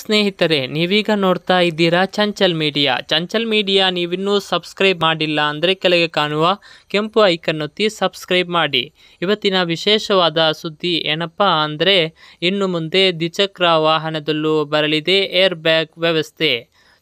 ಸ್ನೇಹಿತರೆ ನೀವೀಗ ನೋಡ್ತಾ ಇದ್ದೀರಾ ಚಂಚಲ್ ಮೀಡಿಯಾ ಚಂಚಲ್ ಮೀಡಿಯಾ ನೀವಿನ್ನೂ ಸಬ್ಸ್ಕ್ರೈಬ್ ಮಾಡಿಲ್ಲ ಅಂದರೆ ಕೆಳಗೆ ಕಾಣುವ ಕೆಂಪು ಐಕನ್ ಒತ್ತಿ ಸಬ್ಸ್ಕ್ರೈಬ್ ಮಾಡಿ ಇವತ್ತಿನ ವಿಶೇಷವಾದ ಸುದ್ದಿ ಏನಪ್ಪ ಅಂದರೆ ಇನ್ನು ಮುಂದೆ ದ್ವಿಚಕ್ರ ವಾಹನದಲ್ಲೂ ಬರಲಿದೆ ಏರ್ ಬ್ಯಾಗ್ ವ್ಯವಸ್ಥೆ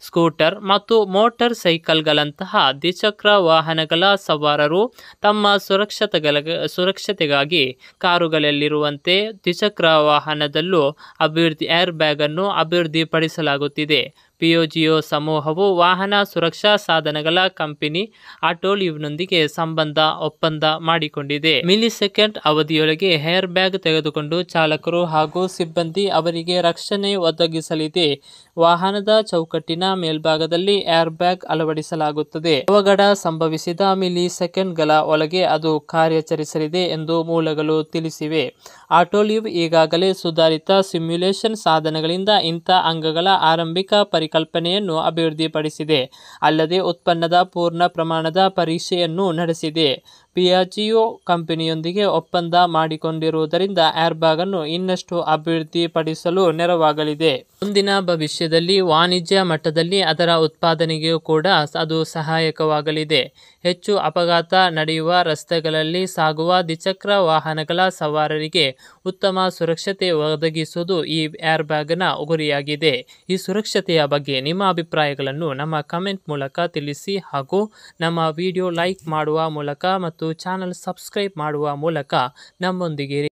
ಸ್ಕೂಟರ್ ಮತ್ತು ಮೋಟಾರ್ ಸೈಕಲ್ಗಳಂತಹ ದ್ವಿಚಕ್ರ ವಾಹನಗಳ ಸವಾರರು ತಮ್ಮ ಸುರಕ್ಷತೆಗಳ ಸುರಕ್ಷತೆಗಾಗಿ ಕಾರುಗಳಲ್ಲಿರುವಂತೆ ದ್ವಿಚಕ್ರ ವಾಹನದಲ್ಲೂ ಅಭಿವೃದ್ಧಿ ಏರ್ ಬ್ಯಾಗ್ ಅನ್ನು ಅಭಿವೃದ್ಧಿಪಡಿಸಲಾಗುತ್ತಿದೆ ಪಿಯೋಜಿಯೋ ಸಮೂಹವು ವಾಹನ ಸುರಕ್ಷಾ ಸಾಧನಗಳ ಕಂಪನಿ ಆಟೋಲಿವ್ನೊಂದಿಗೆ ಸಂಬಂಧ ಒಪ್ಪಂದ ಮಾಡಿಕೊಂಡಿದೆ ಮಿಲಿ ಸೆಕೆಂಡ್ ಅವಧಿಯೊಳಗೆ ಹೇರ್ ಬ್ಯಾಗ್ ತೆಗೆದುಕೊಂಡು ಚಾಲಕರು ಹಾಗೂ ಸಿಬ್ಬಂದಿ ಅವರಿಗೆ ರಕ್ಷಣೆ ಒದಗಿಸಲಿದೆ ವಾಹನದ ಚೌಕಟ್ಟಿನ ಮೇಲ್ಭಾಗದಲ್ಲಿ ಏರ್ ಬ್ಯಾಗ್ ಅಳವಡಿಸಲಾಗುತ್ತದೆ ಅವಘಡ ಸಂಭವಿಸಿದ ಮಿಲಿ ಸೆಕೆಂಡ್ಗಳ ಒಳಗೆ ಅದು ಕಾರ್ಯಾಚರಿಸಲಿದೆ ಎಂದು ಮೂಲಗಳು ತಿಳಿಸಿವೆ ಆಟೋಲಿವ್ ಈಗಾಗಲೇ ಸುಧಾರಿತ ಸಿಮ್ಯುಲೇಷನ್ ಸಾಧನಗಳಿಂದ ಇಂಥ ಅಂಗಗಳ ಆರಂಭಿಕ ಪರಿ ಪರಿಕಲ್ಪನೆಯನ್ನು ಅಭಿವೃದ್ಧಿಪಡಿಸಿದೆ ಅಲ್ಲದೆ ಉತ್ಪನ್ನದ ಪೂರ್ಣ ಪ್ರಮಾಣದ ಪರೀಕ್ಷೆಯನ್ನು ನಡೆಸಿದೆ ಪಿಯಾಚಿಯೋ ಕಂಪನಿಯೊಂದಿಗೆ ಒಪ್ಪಂದ ಮಾಡಿಕೊಂಡಿರುವುದರಿಂದ ಏರ್ಬ್ಯಾಗ್ ಅನ್ನು ಇನ್ನಷ್ಟು ಅಭಿವೃದ್ಧಿಪಡಿಸಲು ನೆರವಾಗಲಿದೆ ಮುಂದಿನ ಭವಿಷ್ಯದಲ್ಲಿ ವಾಣಿಜ್ಯ ಮಟ್ಟದಲ್ಲಿ ಅದರ ಉತ್ಪಾದನೆಗೂ ಕೂಡ ಅದು ಸಹಾಯಕವಾಗಲಿದೆ ಹೆಚ್ಚು ಅಪಘಾತ ನಡೆಯುವ ರಸ್ತೆಗಳಲ್ಲಿ ಸಾಗುವ ದ್ವಿಚಕ್ರ ವಾಹನಗಳ ಸವಾರರಿಗೆ ಉತ್ತಮ ಸುರಕ್ಷತೆ ಒದಗಿಸುವುದು ಈ ಏರ್ಬ್ಯಾಗ್ನ ಗುರಿಯಾಗಿದೆ ಈ ಸುರಕ್ಷತೆಯ ಬಗ್ಗೆ ನಿಮ್ಮ ಅಭಿಪ್ರಾಯಗಳನ್ನು ನಮ್ಮ ಕಮೆಂಟ್ ಮೂಲಕ ತಿಳಿಸಿ ಹಾಗೂ ನಮ್ಮ ವಿಡಿಯೋ ಲೈಕ್ ಮಾಡುವ ಮೂಲಕ ಮತ್ತು ಮತ್ತು ಚಾನಲ್ ಸಬ್ಸ್ಕ್ರೈಬ್ ಮಾಡುವ ಮೂಲಕ ನಮ್ಮೊಂದಿಗೆ